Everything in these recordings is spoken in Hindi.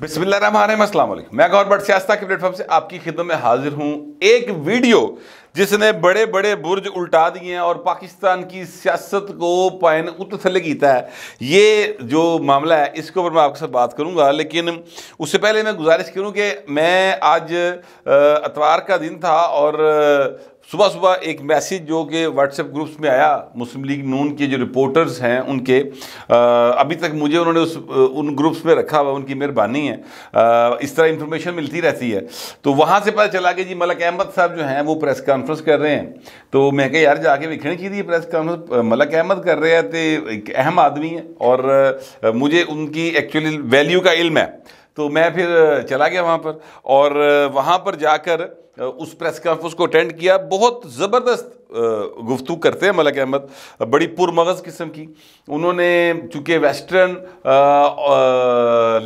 बिस्मिल्लाम मैं गौरबट सियास्ता के प्लेटफॉर्म से आपकी खिदमत में हाजिर हूँ एक वीडियो जिसने बड़े बड़े बुर्ज उल्टा दिए हैं और पाकिस्तान की सियासत को पायन थल गीता है ये जो मामला है इसके ऊपर मैं आपके साथ बात करूँगा लेकिन उससे पहले मैं गुजारिश करूँ कि मैं आज अतवार का दिन था और सुबह सुबह एक मैसेज जो कि व्हाट्सएप ग्रुप्स में आया मुस्लिम लीग नून के जो रिपोर्टर्स हैं उनके आ, अभी तक मुझे उन्होंने उस उन ग्रुप्स में रखा हुआ उनकी मेहरबानी है आ, इस तरह इन्फॉर्मेशन मिलती रहती है तो वहाँ से पता चला कि जी मलक अहमद साहब जो हैं वो प्रेस कॉन्फ्रेंस कर रहे हैं तो मैं कह यार जाके देखने चाहिए प्रेस कॉन्फ्रेंस मलक अहमद कर रहे हैं तो एक अहम आदमी है और मुझे उनकी एक्चुअली वैल्यू का इल्म है तो मैं फिर चला गया वहाँ पर और वहाँ पर जाकर उस प्रेस कॉन्फ्रेंस को अटेंड किया बहुत ज़बरदस्त गुफ्तु करते हैं मलक अहमद बड़ी पुरमगज़ किस्म की उन्होंने चूँकि वेस्टर्न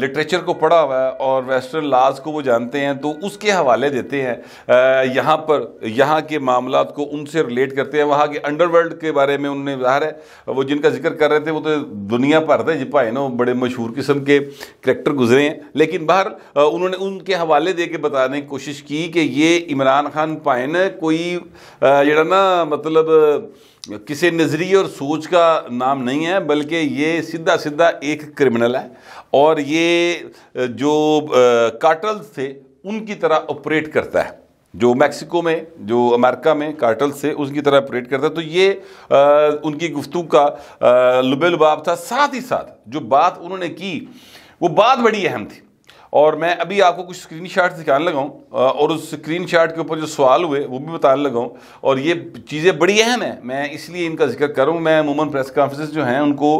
लिटरेचर को पढ़ा हुआ है और वेस्टर्न लाज को वो जानते हैं तो उसके हवाले देते हैं यहाँ पर यहाँ के मामला को उनसे रिलेट करते हैं वहाँ के अंडरवर्ल्ड के बारे में उन्होंने जाहिर है वो जिनका जिक्र कर रहे थे वो तो दुनिया भर थे जिपा है ना बड़े मशहूर किस्म के करेक्टर गुजरे हैं लेकिन बाहर उन्होंने उनके हवाले दे के बताने की कोशिश की कि ये इमरान खान पाए ना कोई जरा ना मतलब किसी नज़रिए और सोच का नाम नहीं है बल्कि ये सीधा सीधा एक क्रिमिनल है और ये जो कार्टल्स थे उनकी तरह ऑपरेट करता है जो मैक्सिको में जो अमेरिका में कार्टल से उसकी तरह ऑपरेट करता है तो ये आ, उनकी गुफ्तु का लुबे लुबाब था साथ ही साथ जो बात उन्होंने की वो बात बड़ी अहम थी और मैं अभी आपको कुछ स्क्रीन शॉट दिखाने लगाऊँ और उस स्क्रीन शॉट के ऊपर जो सवाल हुए वो भी बताने लगाऊँ और ये चीज़ें बड़ी अहम हैं मैं इसलिए इनका जिक्र करूँ मैं अमूमन प्रेस कॉन्फ्रेंस जो हैं उनको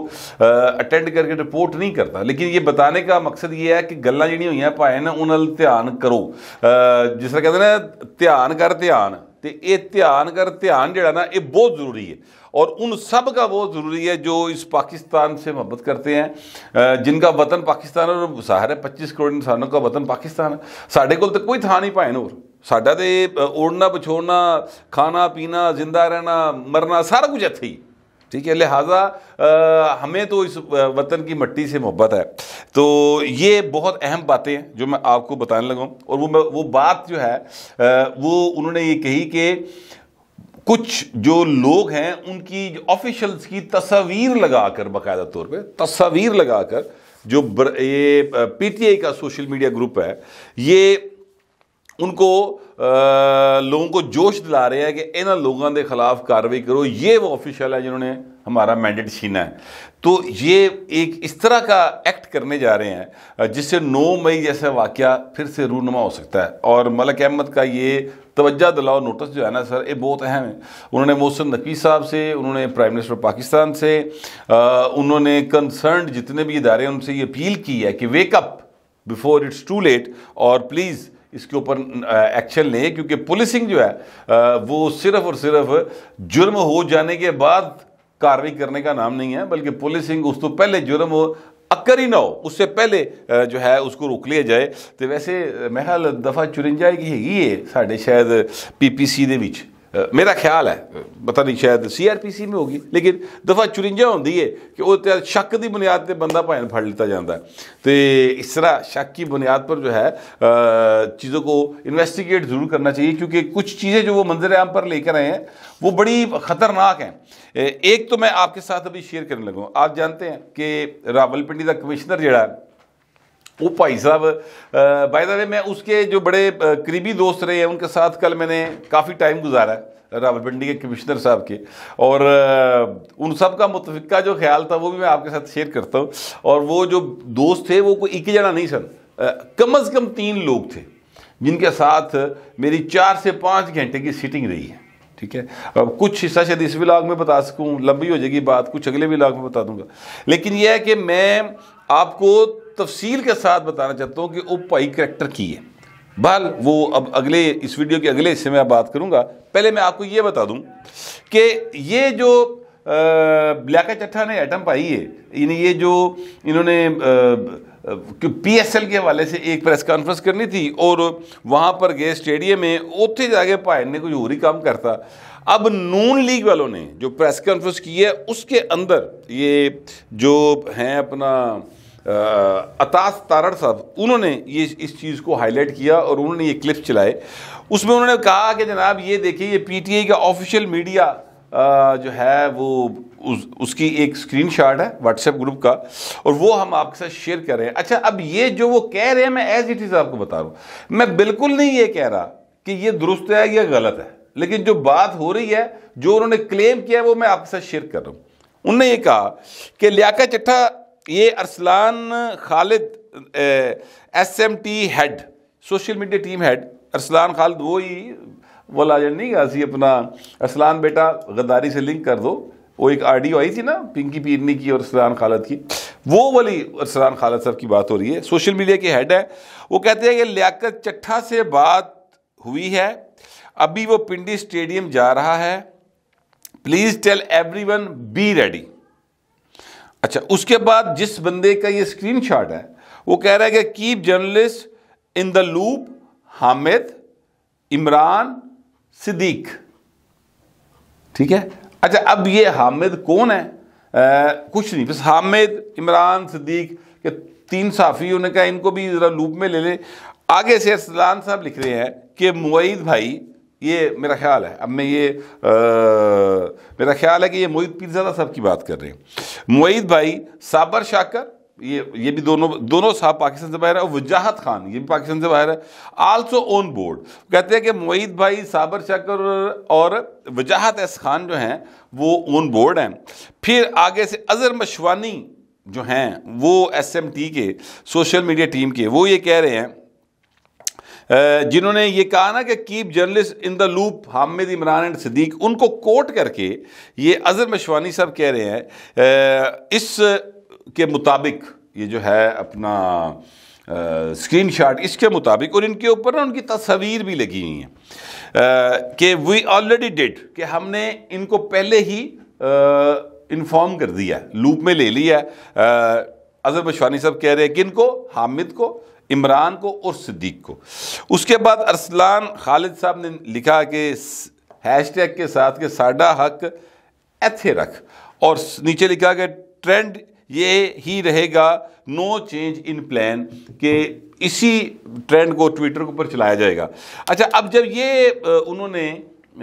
अटेंड करके रिपोर्ट नहीं करता लेकिन ये बताने का मकसद ये है कि गल् जी हुई भाएं ना उन्हें ध्यान करो जिस तरह कहते ना ध्यान कर ध्यान तो ये ध्यान कर ध्यान जोड़ा ना ये बहुत जरूरी है और उन सब का वो ज़रूरी है जो इस पाकिस्तान से मोहब्बत करते हैं जिनका वतन पाकिस्तान और सहर है पच्चीस करोड़ इंसानों का वतन पाकिस्तान है साढ़े को तो कोई था नहीं पाए नोर साडा तो ओढ़ना बछोड़ना खाना पीना जिंदा रहना मरना सारा कुछ ਇੱਥੇ ही ठीक है लिहाजा हमें तो इस वतन की मट्टी से मोहब्बत है तो ये बहुत अहम बातें हैं जो मैं आपको बताने लगा और वो वो बात जो है आ, वो उन्होंने ये कही कि कुछ जो लोग हैं उनकी ऑफिशल्स की तस्वीर लगाकर बाकायदा तौर पे तस्वीर लगाकर जो पी ये पीटीआई का सोशल मीडिया ग्रुप है ये उनको आ, लोगों को जोश दिला रहे हैं कि इन्होंने लोगों के खिलाफ कार्रवाई करो ये वो ऑफिशल है जिन्होंने हमारा मैंडेट छीना है तो ये एक इस तरह का एक्ट करने जा रहे हैं जिससे 9 मई जैसा वाक़ फिर से रूनुमा हो सकता है और मलक अहमद का ये तवज्जा दिलाओ नोटिस जो है ना सर ये बहुत अहम है उन्होंने मोहसिन नकवी साहब से उन्होंने प्राइम मिनिस्टर पाकिस्तान से उन्होंने कंसर्न जितने भी इदारे हैं उनसे ये अपील की है कि wake up before it's too late और प्लीज़ इसके ऊपर एक्शन लें क्योंकि पुलिसिंग जो है आ, वो सिर्फ और सिर्फ जुर्म हो जाने के बाद कार्रवाई करने का नाम नहीं है बल्कि पुलिसिंग उस तो पहले जुर्म हो अक्कर ही ना हो उससे पहले जो है उसको रोक लिया जाए तो वैसे महल दफा चुरिंजा की हैगी है साढ़े शायद पी सी ਵਿੱਚ मेरा ख्याल है पता नहीं शायद सी आर पी सी में होगी लेकिन दफा चुरिंजा होती है कि ਉਹ शक की बुनियाद पर बंदा ਬੰਦਾ फड़ लिता जाता है तो इस तरह शक की बुनियाद पर जो है चीज़ों को इन्वेस्टिगेट जरूर करना चाहिए क्योंकि कुछ चीज़ें जो वो मंजर आम पर लेकर आए हैं वो बड़ी ख़तरनाक हैं एक तो मैं आपके साथ अभी शेयर करने लगूँ आप जानते हैं कि रावलपिंडी का कमिश्नर जड़ा वो भाई साहब भाई साहब मैं उसके जो बड़े करीबी दोस्त रहे हैं उनके साथ कल मैंने काफ़ी टाइम गुजारा रावल रावलपिंडी के कमिश्नर साहब के और उन सब का मुतफ़ा जो ख्याल था वो भी मैं आपके साथ शेयर करता हूँ और वो जो दोस्त थे वो कोई एक ही जना नहीं सर कम अज़ कम तीन लोग थे जिनके साथ मेरी चार से पाँच घंटे की सीटिंग रही है ठीक है अब कुछ हिस्सा शायद इस विलाग में बता सकूँ लंबी हो जाएगी बात कुछ अगले विलाग में बता दूंगा लेकिन यह है कि मैं आपको तफसील के साथ बताना चाहता हूँ कि वो पाई करेक्टर की है बहल वो अब अगले इस वीडियो के अगले हिस्से में मैं बात करूँगा पहले मैं आपको ये बता दूँ कि ये जो ब्लैक चट्ठा ने एटम पाई है यानी ये जो इन्होंने पी एस एल के हवाले से एक प्रेस कॉन्फ्रेंस करनी थी और वहाँ पर गए स्टेडियम में उतने जाके पाइन ने कुछ और ही काम करता अब नून लीग वालों ने जो प्रेस कॉन्फ्रेंस की है उसके अंदर ये जो हैं अपना अताश तारड़ साहब उन्होंने ये इस चीज़ को हाईलाइट किया और उन्होंने ये क्लिप्स चलाए उसमें उन्होंने कहा कि जनाब ये देखिए ये पीटीआई का ऑफिशियल मीडिया जो है वो उस, उसकी एक स्क्रीनशॉट है व्हाट्सएप ग्रुप का और वो हम आपके साथ शेयर कर रहे हैं अच्छा अब ये जो वो कह रहे हैं मैं एज इट इज़ आपको बता रहा हूँ मैं बिल्कुल नहीं ये कह रहा कि ये दुरुस्त है या गलत है लेकिन जो बात हो रही है जो उन्होंने क्लेम किया है वो मैं आपके साथ शेयर कर रहा हूँ उनने ये कहा कि लियाका चट्ठा ये Arsalan Khalid S M T head social media team head Arsalan Khalid वो ही वो जन नहीं गाजी अपना अरसलान बेटा गद्दारी से लिंक कर दो वो एक आडियो आई थी ना पिंकी पीरनी की और अरसलान खालिद की वो वाली अरसलान खालद साहब की बात हो रही है सोशल मीडिया के हेड है वो कहते हैं कि लियाकत चट्ठा से बात हुई है अभी वो पिंडी स्टेडियम जा रहा है please tell one be ready अच्छा उसके बाद जिस बंदे का ये स्क्रीनशॉट है वो कह रहा है कि keep journalist in the loop Hamid Imran Siddiq ठीक है अच्छा अब ये हामिद कौन है आ, कुछ नहीं बस हामिद इमरान सिद्दीक के तीन साफ़ी उन्होंने कहा इनको भी ज़रा लूप में ले ले आगे से असलान साहब लिख रहे हैं कि मुईद भाई ये मेरा ख्याल है अब मैं ये आ, मेरा ख्याल है कि ये मोहित पीरजादा साहब की बात कर रहे हैं मोहित भाई साबर शाकर ये ये भी दोनों दोनों साहब पाकिस्तान से बाहर है और वजाहत खान ये भी पाकिस्तान से बाहर है आल्सो ओन बोर्ड कहते हैं कि मोहित भाई साबर शकर और वजाहत एस खान जो हैं वो ओन बोर्ड हैं फिर आगे से अजहर मशवानी जो हैं वो एसएमटी के सोशल मीडिया टीम के वो ये कह रहे हैं जिन्होंने ये कहा ना कि keep journalist in the loop Hamid Imran and Sadiq उनको कोट करके ये अजहर मशवानी साहब कह रहे हैं इस के मुताबिक ये जो है अपना स्क्रीन शॉट इसके मुताबिक और इनके ऊपर ना उनकी तस्वीर भी लगी हुई हैं कि वी ऑलरेडी डिड कि हमने इनको पहले ही इन्फॉर्म कर दिया लूप में ले लिया अजहर मशवानी साहब कह रहे हैं कि इनको हामिद को इमरान को और सिद्दीक को उसके बाद अरसलान खालिद साहब ने लिखा कि हैश टैग के साथ के साडा हक एथे रख और नीचे लिखा कि ट्रेंड ये ही रहेगा नो चेंज इन प्लान के इसी ट्रेंड को ट्विटर के ऊपर चलाया जाएगा अच्छा अब जब ये उन्होंने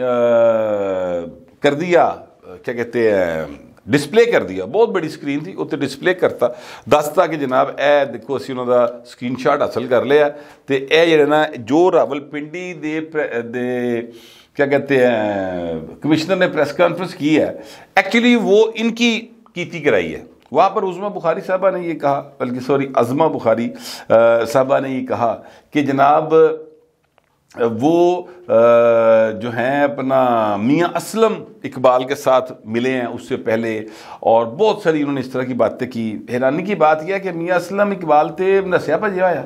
कर दिया क्या कहते हैं डिस्प्ले कर ਆ ਬਹੁਤ ਬੜੀ ਸਕਰੀਨ ਸੀ ਉੱਤੇ ਡਿਸਪਲੇ ਕਰਤਾ ਦੱਸਤਾ ਕਿ ਜਨਾਬ ਇਹ ਦੇਖੋ ਅਸੀਂ ਉਹਨਾਂ ਦਾ ਸਕਰੀਨਸ਼ਾਟ ਹਾਸਲ ਕਰ ਲਿਆ ਤੇ ਇਹ ਜਿਹੜਾ ਨਾ ਜੋ ਰਾਵਲਪਿੰਡੀ ਦੇ ਦੇ क्या कहते हैं कमिश्नर ने प्रेस कॉन्फ्रेंस की है एक्चुअली वो इनकी की कराई है वहाँ पर उज़मा बुखारी साहबा ने ये कहा बल्कि सॉरी अज़मा बुखारी साहबा ने ये कहा कि जनाब वो जो हैं अपना मियाँ असलम इकबाल के साथ मिले हैं उससे पहले और बहुत सारी उन्होंने इस तरह की बातें की हैरानी की बात यह है कि मियाँ असलम इकबाल नसया नस्या आया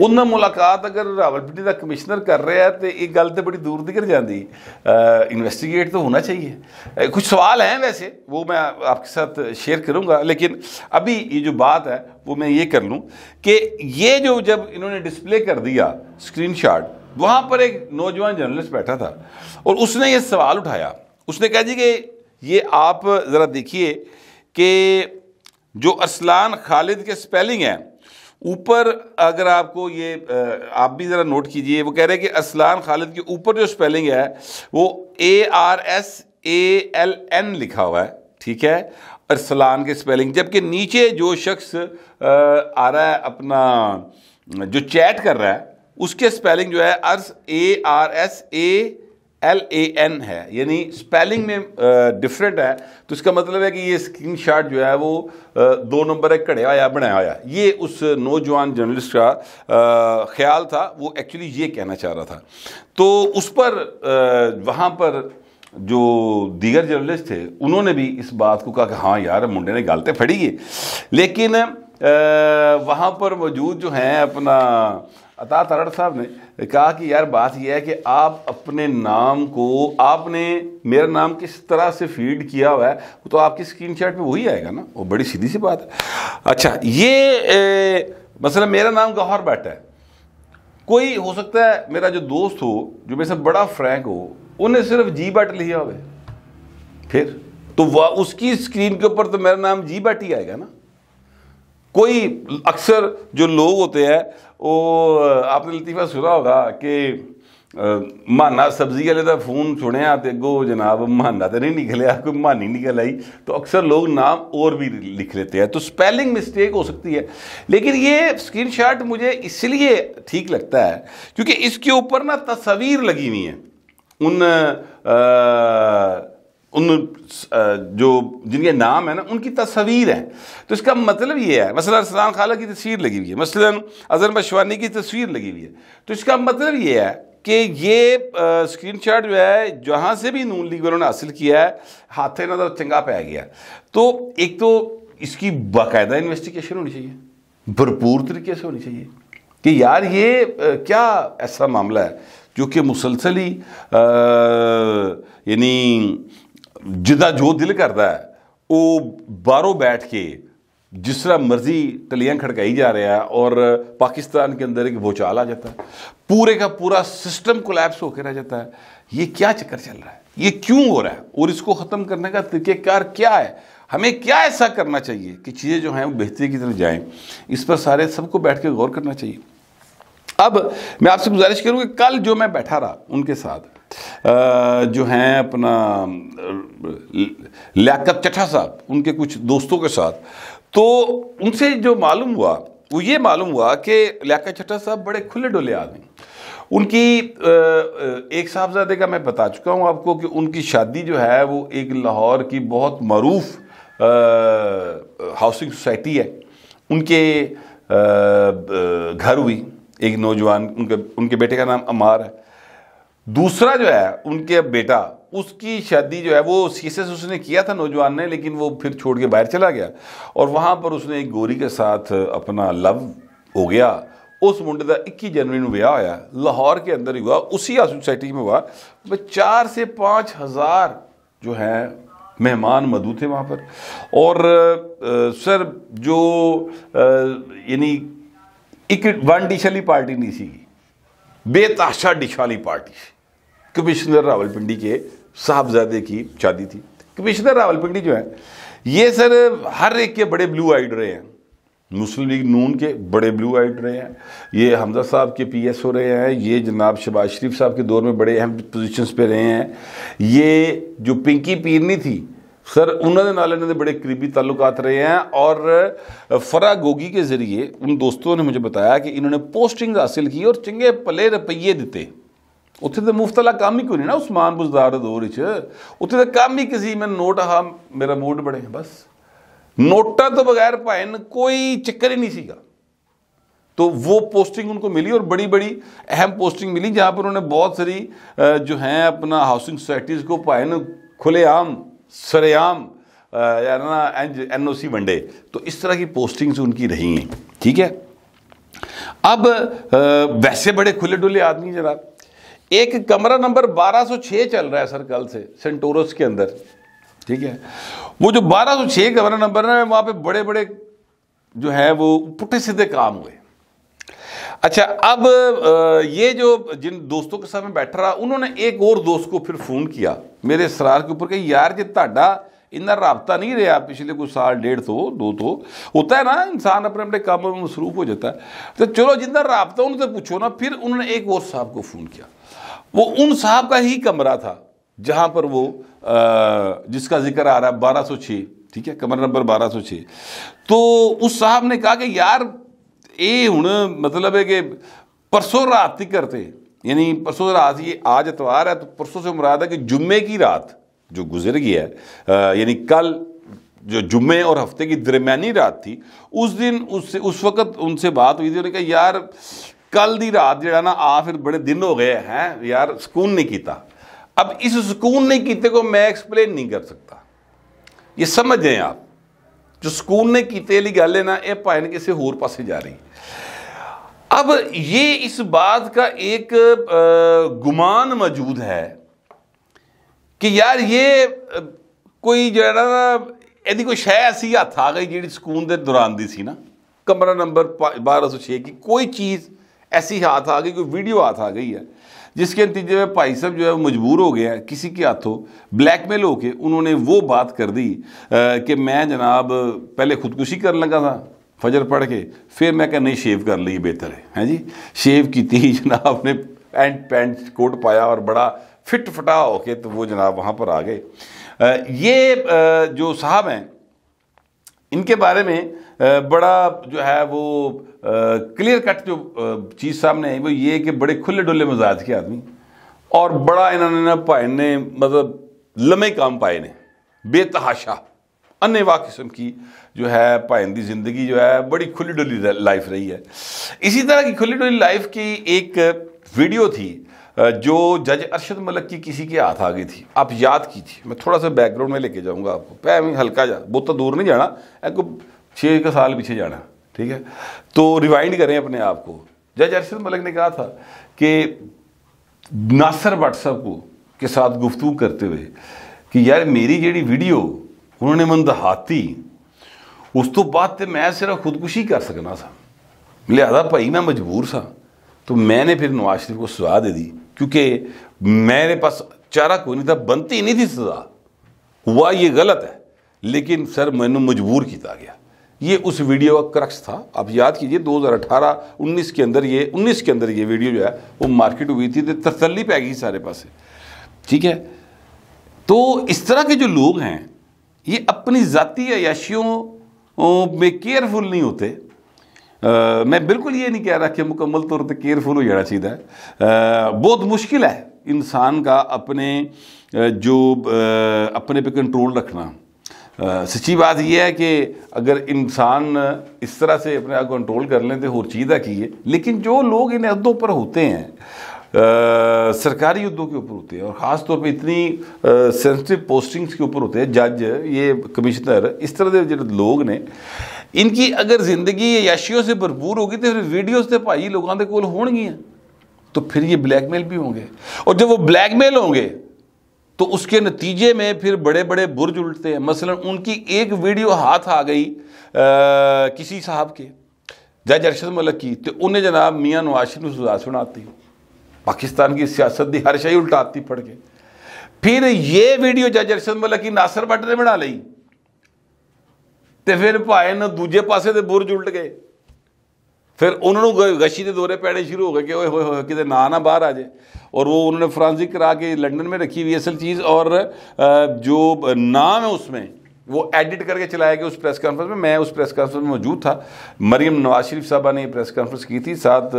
होया मुलाकात अगर रावलपिंडी का कमिश्नर कर रहे हैं तो एक गल तो बड़ी दूर दिखर जाती इन्वेस्टिगेट तो होना चाहिए कुछ सवाल हैं वैसे वो मैं आपके साथ शेयर करूंगा लेकिन अभी ये जो बात है वो मैं ये कर लूँ कि ये जो जब इन्होंने डिस्प्ले कर दिया स्क्रीनशॉट वहाँ पर एक नौजवान जर्नलिस्ट बैठा था और उसने ये सवाल उठाया उसने कहा जी कि ये आप ज़रा देखिए कि जो असलान खालिद के स्पेलिंग हैं ऊपर अगर आपको ये आप भी ज़रा नोट कीजिए वो कह रहे हैं कि असलान खालिद के ऊपर जो स्पेलिंग है वो A R S A L N लिखा हुआ है ठीक है अरसलान के स्पेलिंग जबकि नीचे जो शख्स आ रहा है अपना जो चैट कर रहा है उसके स्पेलिंग जो है अर्स A R S A L A N है यानी स्पेलिंग में डिफरेंट है तो इसका मतलब है कि ये स्क्रीन शॉट जो है वो आ, दो नंबर एक कड़े आया बनाया आया ये उस नौजवान जर्नलिस्ट का आ, ख्याल था वो एक्चुअली ये कहना चाह रहा था तो उस पर आ, वहाँ पर जो दीगर जर्नलिस्ट थे उन्होंने भी इस बात को कहा कि हाँ यार मुंडे ने गालते फड़ी है लेकिन वहाँ पर मौजूद जो हैं अपना अता तरड़ साहब ने कहा कि यार बात यह है कि आप अपने नाम को आपने मेरा नाम किस तरह से फीड किया हुआ है तो आपकी स्क्रीन शॉट में वही आएगा ना वो बड़ी सीधी सी बात है अच्छा ये मसला मतलब मेरा नाम गौहर बैठा है कोई हो सकता है मेरा जो दोस्त हो जो मेरे से बड़ा फ्रैंक हो उन्हें सिर्फ जी बैट लिया हुआ फिर तो वह उसकी स्क्रीन के ऊपर तो मेरा नाम जी बैट ही आएगा ना कोई अक्सर जो लोग होते हैं वो आपने लतीफ़ा सुना होगा कि महाना सब्जी वाले तो फोन सुने तो अगो जनाब महाना तो नहीं निकलिया कोई महानी निकल आई तो अक्सर लोग नाम और भी लिख लेते हैं तो स्पेलिंग मिस्टेक हो सकती है लेकिन ये स्क्रीनशॉट मुझे इसलिए ठीक लगता है क्योंकि इसके ऊपर ना तस्वीर लगी हुई हैं उन आ, उन जो जिनके नाम है ना उनकी तस्वीर है तो इसका मतलब ये है मसला सलाम खाला की तस्वीर लगी हुई है मसला अजहर मशवानी की तस्वीर लगी हुई है तो इसका मतलब ये है कि ये स्क्रीन शॉट जो है जहाँ से भी नून लीग वालों ने हासिल किया है हाथे नजर चंगा पाया गया तो एक तो इसकी बाकायदा इन्वेस्टिगेशन होनी चाहिए भरपूर तरीके से होनी चाहिए कि यार ये क्या ऐसा मामला है जो कि मुसलसली यानी जिदा जो दिल करता है वो ਬਾਹਰੋਂ बैठ के जिस तरह मर्जी टलियाँ खड़काई जा रहा है और पाकिस्तान के अंदर एक भूचाल आ जाता है पूरे का पूरा सिस्टम कोलैप्स होकर रह जाता है ये क्या चक्कर चल रहा है ये क्यों हो रहा है और इसको ख़त्म करने का तरीक़ेकार क्या है हमें क्या ऐसा करना चाहिए कि चीज़ें जो हैं वो बेहतरी की तरफ जाएं इस पर सारे सबको बैठ के गौर करना चाहिए अब मैं आपसे गुजारिश करूँ कि कल जो मैं बैठा रहा उनके साथ जो हैं अपना लियाकत चटा साहब उनके कुछ दोस्तों के साथ तो उनसे जो मालूम हुआ वो ये मालूम हुआ कि लियाकत चटा साहब बड़े खुले डोले आदमी उनकी एक साहबजादे का मैं बता चुका हूँ आपको कि उनकी शादी जो है वो एक लाहौर की बहुत मरूफ हाउसिंग सोसाइटी है उनके घर हुई एक नौजवान उनके उनके बेटे का नाम अमार है दूसरा जो है उनके बेटा उसकी शादी जो है वो सीसे से उसने किया था नौजवान ने लेकिन वो फिर छोड़ के बाहर चला गया और वहाँ पर उसने एक गोरी के साथ अपना लव हो गया उस मुंडे का 21 जनवरी में ब्याह होया लाहौर के अंदर ही हुआ उसी सोसाइटी में हुआ चार से पाँच हज़ार जो हैं मेहमान मधु थे वहाँ पर और आ, सर जो यानी एक वन डिश वाली पार्टी नहीं सी बेताशा डिश वाली पार्टी कमिश्नर रावलपिंडी के साहबजादे की शादी थी कमिश्नर रावलपिंडी जो है ये सर हर एक के बड़े ब्लू आइड रहे हैं मुस्लिम लीग नून के बड़े ब्लू आइड रहे हैं ये हमजा साहब के पी एस हो रहे हैं ये जनाब शबाज शरीफ साहब के दौर में बड़े अहम पोजिशन पे रहे हैं ये जो पिंकी पीरनी थी सर उन्होंने नाल इन्होंने बड़े करीबी ताल्लुक रहे हैं और फरा गोगी के ज़रिए उन दोस्तों ने मुझे बताया कि इन्होंने पोस्टिंग हासिल की और चंगे पले रुपये दिते उत्थे तो मुफ्त ਕੰਮ काम ही क्यों नहीं ना ਬੁਜ਼ਦਾਰ बुजदार दौर उ काम ही किसी ਹੀ नोट ਮੈਂ मेरा ਹਾਂ ਮੇਰਾ ਮੂਡ ਬਣੇ नोटा तो बगैर भैन कोई चक्कर ही नहीं तो वो पोस्टिंग उनको मिली और बड़ी बड़ी अहम पोस्टिंग मिली जहाँ पर उन्होंने बहुत सारी जो हैं अपना हाउसिंग सोसाइटीज़ को पाएन खुलेआम सरेआम ना एन ओ सी वनडे तो इस तरह की पोस्टिंग्स उनकी रही हैं ठीक है अब वैसे बड़े खुले डुले आदमी जनाब एक कमरा नंबर 1206 चल रहा है सर कल से सेंटोरस के अंदर ठीक है वो जो 1206 कमरा नंबर है वहाँ पे बड़े बड़े जो है वो पुटे सीधे काम हुए अच्छा अब ये जो जिन दोस्तों के साथ में बैठा रहा उन्होंने एक और दोस्त को फिर फ़ोन किया मेरे सरार के ऊपर कि यार जी ताडा इतना रबता नहीं रहा पिछले कुछ साल डेढ़ तो दो तो होता है ना इंसान अपने अपने काम में मसरूफ हो जाता है तो चलो जितना रबता उनसे पूछो ना फिर उन्होंने एक और साहब को फ़ोन किया वो उन साहब का ही कमरा था जहाँ पर वो आ, जिसका जिक्र आ रहा है बारह सौ छः ठीक है कमरा नंबर बारह सौ छः तो उस साहब ने कहा कि यार ये हूँ मतलब है कि परसों रात ही करते यानी परसों रात ये आज इतवार है तो परसों से मुराद है कि जुम्मे की रात जो गुजर गया है यानी कल जो जुम्मे और हफ्ते की दरमियानी रात थी उस दिन उससे उस वक्त उनसे बात हुई थी उन्होंने कहा यार कल दी रात जरा ना आ फिर बड़े दिन हो गए हैं यार सुकून नहीं किया अब इस सुकून नहीं किते को मैं एक्सप्लेन नहीं कर सकता ये समझ जाए आप जो सुकून ने किते वाली गल है ना ये भाएन किसी होर पास जा रही अब ये इस बात का एक गुमान मौजूद है कि ਕਿ ਯਾਰ ਇਹ ਕੋਈ ਜਿਹੜਾ ਨਾ ਇਹਦੀ ਕੋਈ ਸ਼ੈ ਐਸੀ ਹੱਥ ਆ ਗਈ ਜਿਹੜੀ ਸਕੂਨ ਦੇ सी ना कमरा नंबर बारह सौ छे की कोई चीज़ ऐसी हाथ आ गई कोई वीडियो हाथ आ गई है जिसके नतीजे में भाई साहब जो है वो मजबूर हो गया किसी के हाथों ब्लैकमेल होके उन्होंने वो बात कर दी कि मैं जनाब पहले खुदकुशी कर लगा था फजर पढ़ के फिर मैं कहा नहीं शेव कर ली बेहतर है हैं जी शेव की जनाब ने पैंट पैंट कोट पाया और बड़ा फिट फटा होके तो वो जनाब वहाँ पर आ गए ये जो साहब हैं इनके बारे में बड़ा जो है वो क्लियर कट जो चीज़ सामने आई वो ये कि बड़े खुले डुल्ले मजाज के आदमी और बड़ा इन्होंने ना पाए ने मतलब लम्बे काम पाए ने बेतहाशा अनेवा किस्म की जो है भाइन की ज़िंदगी जो है बड़ी खुली डुली लाइफ रही है इसी तरह की खुली डुली लाइफ की एक वीडियो थी जो जज अरशद मलक की किसी के हाथ आ गई थी आप याद कीजिए मैं थोड़ा सा बैकग्राउंड में लेके जाऊंगा आपको पैम हल्का जा बहुत तो दूर नहीं जाना एक छः का साल पीछे जाना ठीक है तो रिवाइंड करें अपने आप को जज अरशद मलक ने कहा था कि नासर व्हाट्सअप को के साथ गुफ्तु करते हुए कि यार मेरी जी वीडियो उन्होंने मन दहाती उस तो बाद तो मैं सिर्फ खुदकुशी कर सकना सा लिहाजा भाई मैं मजबूर सा तो मैंने फिर नवाज शरीफ को सजा दे दी क्योंकि मेरे पास चारा कोई नहीं था बनती ही नहीं थी सजा हुआ ये गलत है लेकिन सर मैंने मजबूर किया गया ये उस वीडियो का क्रक्स था आप याद कीजिए 2018 19 के अंदर ये 19 के अंदर ये वीडियो जो है वो मार्केट हुई थी तो तसली पै गई सारे पास ठीक है तो इस तरह के जो लोग हैं ये अपनी ज़ाती अयाशियों में केयरफुल नहीं होते आ, मैं बिल्कुल ये नहीं कह रहा कि मुकम्मल तौर पर केयरफुल हो जाना चाहिए बहुत मुश्किल है इंसान का अपने जो आ, अपने पे कंट्रोल रखना सच्ची बात यह है कि अगर इंसान इस तरह से अपने आप कंट्रोल कर लें तो और चीज़ की है लेकिन जो लोग इन अहदों पर होते हैं आ, सरकारी अहदों के ऊपर होते हैं और ख़ास तौर पर इतनी सेंसिटिव पोस्टिंग्स के ऊपर होते हैं जज ये कमिश्नर इस तरह के जो लोग ने इनकी अगर ज़िंदगी याशियों से भरपूर होगी तो फिर वीडियोस तो भाई लोगों के कोल हो तो फिर ये ब्लैकमेल भी होंगे और जब वो ब्लैकमेल होंगे तो उसके नतीजे में फिर बड़े बड़े बुर्ज उल्टते हैं मसलन उनकी एक वीडियो हाथ आ गई आ, किसी साहब के जज अरशद मलक की तो उन्हें जनाब मियाँ नवाज शरीफ सजा सुनाती पाकिस्तान की सियासत दी हर शाही उल्टाती पढ़ के फिर ये वीडियो जज अरशद मलक की नासर बट ने बना ली तो फिर भाए ਨਾ दूजे पास के ਬੁਰਜ ਉਲਟ गए फिर उन्होंने ग गशी के दौरे पैने शुरू हो गए कि ओए होए ना ना बाहर आ जाए और वो उन्होंने फ्रांसिक करा के लंडन में रखी हुई असल चीज़ और जो नाम है उसमें वो एडिट करके चलाया गया उस प्रेस कॉन्फ्रेंस में मैं उस प्रेस कॉन्फ्रेंस में मौजूद था मरियम नवाज शरीफ साहबा ने प्रेस कॉन्फ्रेंस की थी साथ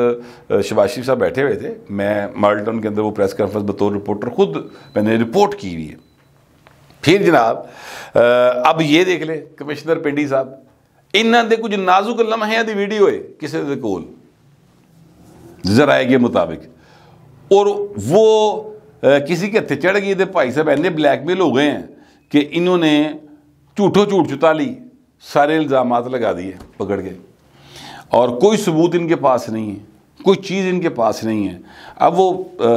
शबाज शरीफ साहब बैठे हुए थे मैं टाउन के अंदर वो प्रेस कॉन्फ्रेंस बतौर रिपोर्टर खुद मैंने रिपोर्ट की हुई है फिर जनाब अब ये देख ले कमिश्नर पिंडी साहब इन्होंने कुछ नाजुक लम्हे की वीडियो है किसी ਕਿਸੇ ਦੇ जराए के मुताबिक और वो किसी के हथे चढ़ गई तो भाई साहब इन्ने ब्लैकमेल हो गए हैं कि इन्होंने झूठो झूठ चुता ली सारे इल्ज़ाम लगा दिए पकड़ के और कोई सबूत इनके पास नहीं है कोई चीज़ इनके पास नहीं है अब वो आ,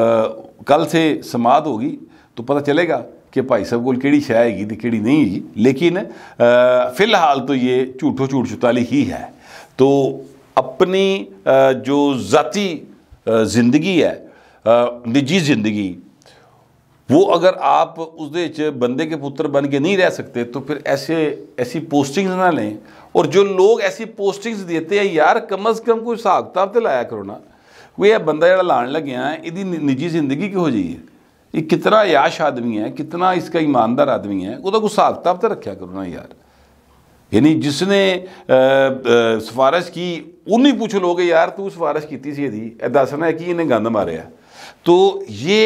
कल से समाप्त होगी तो पता चलेगा કે ભાઈ સાબ કોલ કેડી શાય હે કી કેડી નહીં લેકિન ફિલહાલ તો યે ચૂઠો ચૂડ છુતાલી હી હે તો અપને જો જાતી જિંદગી હે નજી જિંદગી વો અગર આપ ઉસ દેચ બнде કે પુત્ર બન કે નહીં રહે સકતે તો ફિર એસે એસી પોસ્ટિંગ્સ ના લે ઓર જો લોગ એસી પોસ્ટિંગ્સ દેતે હે યાર કમસ્ક્રમ કોઈ સહાગતાતે લાયા કરો ના કોઈ આ બંદા જ લાણ લગયા એદી નિજી જિંદગી કે હો જઈ ये कितना याश आदमी है कितना इसका ईमानदार आदमी है ਉਹਦਾ ਗੁੱਸਾ ਹਫਤਾ ਤੇ ਰੱਖਿਆ ਕਰੋ ਨਾ ਯਾਰ ਯਾਨੀ ਜਿਸ ਨੇ ਸਿਫਾਰਿਸ਼ ਕੀ ਉਹਨੇ ਪੁੱਛ ਲੋਗੇ यार तू सिफारिश की ਸੀ ਇਹਦੀ ਇਹ ਦੱਸਣਾ ਹੈ ਕਿ ਇਹਨੇ ਗੰਦ ਮਾਰਿਆ तो ये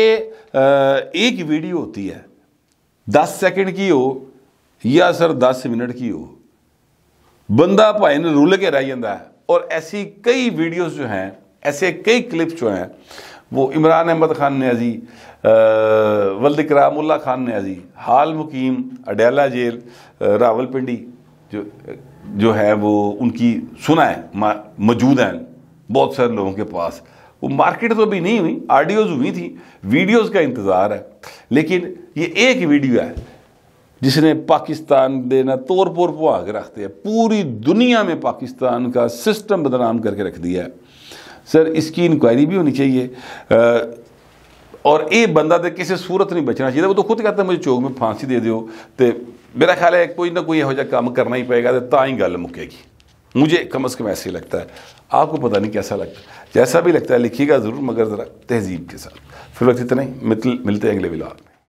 एक वीडियो होती है दस सेकेंड की हो या सर दस मिनट की हो बंदा भाई ने रुल के रह जाता है और ऐसी कई वीडियोज जो हैं ऐसे कई क्लिप्स जो हैं वो इमरान अहमद ख़ान न्याजी वल्द करामुल्ला ख़ान न्याजी हाल मुकीम अडयाला जेल रावलपिंडी जो जो है वो उनकी सुना है मौजूद हैं बहुत सारे लोगों के पास वो मार्केट तो अभी नहीं हुई आडियोज़ हुई थी वीडियोज़ का इंतज़ार है लेकिन ये एक वीडियो है जिसने पाकिस्तान देना तोड़ पोर पुआ के रखते हैं पूरी दुनिया में पाकिस्तान का सिस्टम बदनाम करके रख दिया है सर इसकी इंक्वायरी भी होनी चाहिए आ, और ये बंदा तो किसी सूरत नहीं बचना चाहिए वो तो खुद कहता है मुझे चौक में फांसी दे दो तो मेरा ख्याल है कोई ना कोई यह काम करना ही पेगा तो ता ही गल मुकेगी मुझे कम अज़ कम ऐसे ही लगता है आपको पता नहीं कैसा लगता है जैसा भी लगता है लिखिएगा ज़रूर मगर ज़रा तहजीब के साथ फिर वक्त इतना ही मिलते हैं अगले विलाद